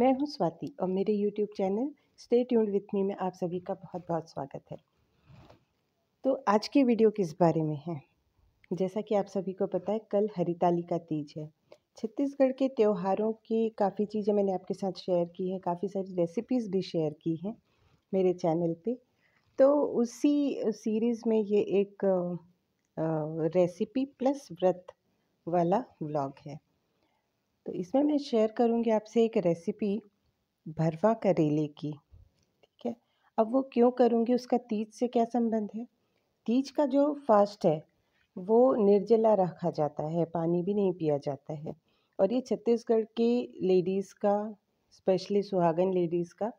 मैं हूं स्वाति और मेरे YouTube channel stay tuned with me में आप सभी का बहुत बहुत स्वागत है तो आज की वीडियो किस बारे में है जैसा कि आप सभी को पता है कल हरिताली का तीज है छत्तीसगढ़ के त्योहारों की काफ़ी चीज़ें मैंने आपके साथ शेयर की हैं काफ़ी सारी रेसिपीज़ भी शेयर की हैं मेरे चैनल पर तो उसी सीरीज़ में ये एक रेसिपी प्लस व्रत वाला व्लॉग है तो इसमें मैं शेयर करूँगी आपसे एक रेसिपी भरवा करेले की ठीक है अब वो क्यों करूँगी उसका तीज से क्या संबंध है तीज का जो फास्ट है वो निर्जला रखा जाता है पानी भी नहीं पिया जाता है और ये छत्तीसगढ़ की लेडीज़ का स्पेशली सुहागन लेडीज़ का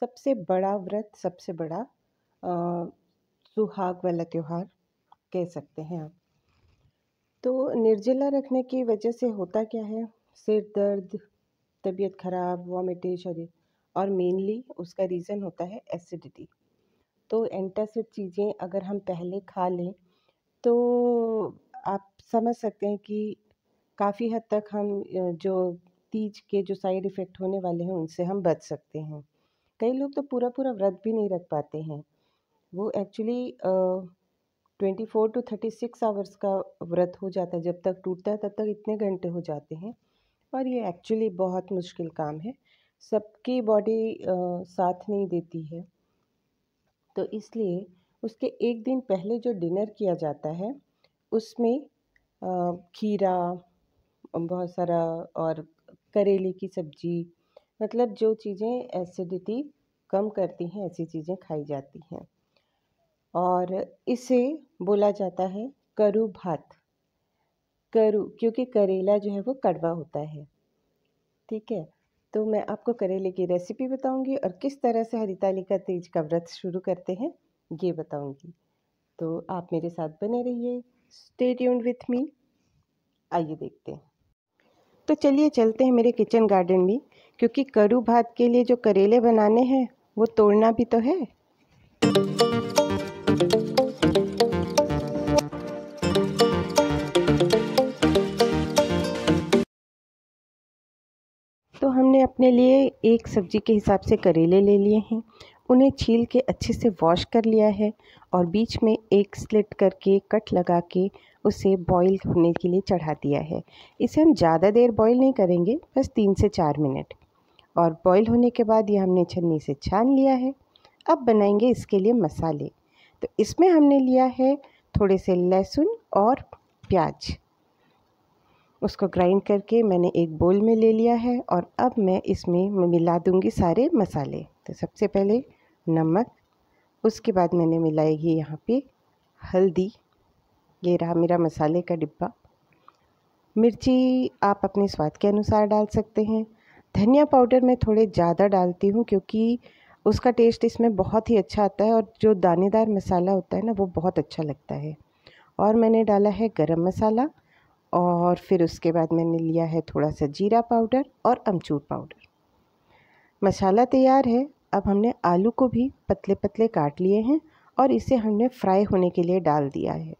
सबसे बड़ा व्रत सबसे बड़ा आ, सुहाग वाला त्यौहार कह सकते हैं आप तो निर्जला रखने की वजह से होता क्या है सिर दर्द तबीयत ख़राब वॉमिटिंग और मेनली उसका रीज़न होता है एसिडिटी तो एंटासिड चीज़ें अगर हम पहले खा लें तो आप समझ सकते हैं कि काफ़ी हद तक हम जो तीज के जो साइड इफ़ेक्ट होने वाले हैं उनसे हम बच सकते हैं कई लोग तो पूरा पूरा व्रत भी नहीं रख पाते हैं वो actually twenty four to thirty six hours का व्रत हो जाता है जब तक टूटता है तब तक इतने घंटे हो जाते हैं और ये एक्चुअली बहुत मुश्किल काम है सबकी बॉडी साथ नहीं देती है तो इसलिए उसके एक दिन पहले जो डिनर किया जाता है उसमें खीरा बहुत सारा और करेले की सब्जी मतलब जो चीज़ें एसिडिटी कम करती हैं ऐसी चीज़ें खाई जाती हैं और इसे बोला जाता है करु भात करूँ क्योंकि करेला जो है वो कड़वा होता है ठीक है तो मैं आपको करेले की रेसिपी बताऊंगी और किस तरह से ताली का तेज का व्रत शुरू करते हैं ये बताऊंगी तो आप मेरे साथ बने रहिए स्टे ट्यून्ड विथ मी आइए देखते हैं तो चलिए चलते हैं मेरे किचन गार्डन में क्योंकि करू भात के लिए जो करेले बनाने हैं वो तोड़ना भी तो है अपने लिए एक सब्जी के हिसाब से करेले ले लिए हैं उन्हें छील के अच्छे से वॉश कर लिया है और बीच में एक स्लिट करके कट लगा के उसे बॉईल होने के लिए चढ़ा दिया है इसे हम ज़्यादा देर बॉईल नहीं करेंगे बस तीन से चार मिनट और बॉईल होने के बाद ये हमने छन्नी से छान लिया है अब बनाएंगे इसके लिए मसाले तो इसमें हमने लिया है थोड़े से लहसुन और प्याज उसको ग्राइंड करके मैंने एक बोल में ले लिया है और अब मैं इसमें मिला दूंगी सारे मसाले तो सबसे पहले नमक उसके बाद मैंने मिलाई यहाँ पे हल्दी ये रहा मेरा मसाले का डिब्बा मिर्ची आप अपने स्वाद के अनुसार डाल सकते हैं धनिया पाउडर मैं थोड़े ज़्यादा डालती हूँ क्योंकि उसका टेस्ट इसमें बहुत ही अच्छा आता है और जो दानेदार मसाला होता है ना वो बहुत अच्छा लगता है और मैंने डाला है गरम मसाला और फिर उसके बाद मैंने लिया है थोड़ा सा जीरा पाउडर और अमचूर पाउडर मसाला तैयार है अब हमने आलू को भी पतले पतले काट लिए हैं और इसे हमने फ्राई होने के लिए डाल दिया है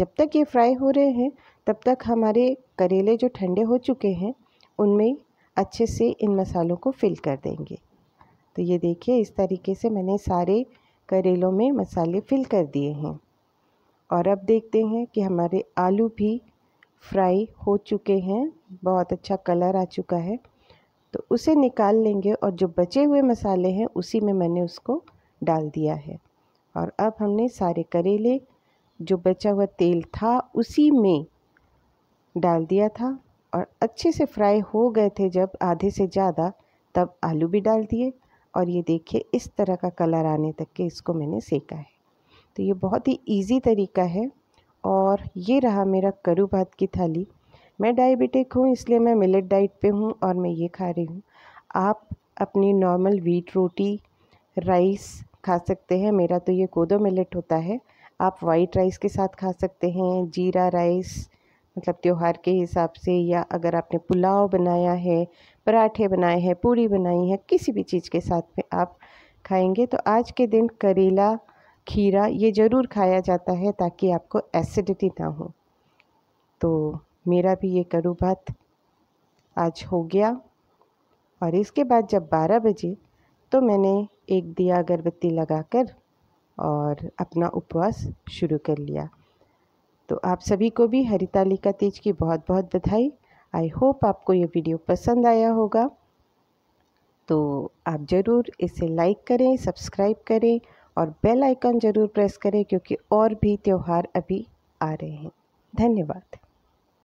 जब तक ये फ्राई हो रहे हैं तब तक हमारे करेले जो ठंडे हो चुके हैं उनमें अच्छे से इन मसालों को फिल कर देंगे तो ये देखिए इस तरीके से मैंने सारे करेलों में मसाले फिल कर दिए हैं और अब देखते हैं कि हमारे आलू भी फ्राई हो चुके हैं बहुत अच्छा कलर आ चुका है तो उसे निकाल लेंगे और जो बचे हुए मसाले हैं उसी में मैंने उसको डाल दिया है और अब हमने सारे करेले जो बचा हुआ तेल था उसी में डाल दिया था और अच्छे से फ्राई हो गए थे जब आधे से ज़्यादा तब आलू भी डाल दिए और ये देखिए इस तरह का कलर आने तक के इसको मैंने सेका है तो ये बहुत ही इजी तरीका है और ये रहा मेरा करू भात की थाली मैं डायबिटिक हूँ इसलिए मैं मिलेट डाइट पे हूँ और मैं ये खा रही हूँ आप अपनी नॉर्मल वीट रोटी राइस खा सकते हैं मेरा तो ये कोदो मिलेट होता है आप वाइट राइस के साथ खा सकते हैं जीरा राइस मतलब त्यौहार के हिसाब से या अगर आपने पुलाव बनाया है पराठे बनाए हैं पूरी बनाई है किसी भी चीज़ के साथ में आप खाएंगे तो आज के दिन करेला खीरा ये ज़रूर खाया जाता है ताकि आपको एसिडिटी ना हो तो मेरा भी ये करू भात आज हो गया और इसके बाद जब 12 बजे तो मैंने एक दिया अगरबत्ती लगाकर और अपना उपवास शुरू कर लिया तो आप सभी को भी हरितालिका तीज की बहुत बहुत बधाई आई होप आपको ये वीडियो पसंद आया होगा तो आप ज़रूर इसे लाइक करें सब्सक्राइब करें और बेल आइकन ज़रूर प्रेस करें क्योंकि और भी त्यौहार अभी आ रहे हैं धन्यवाद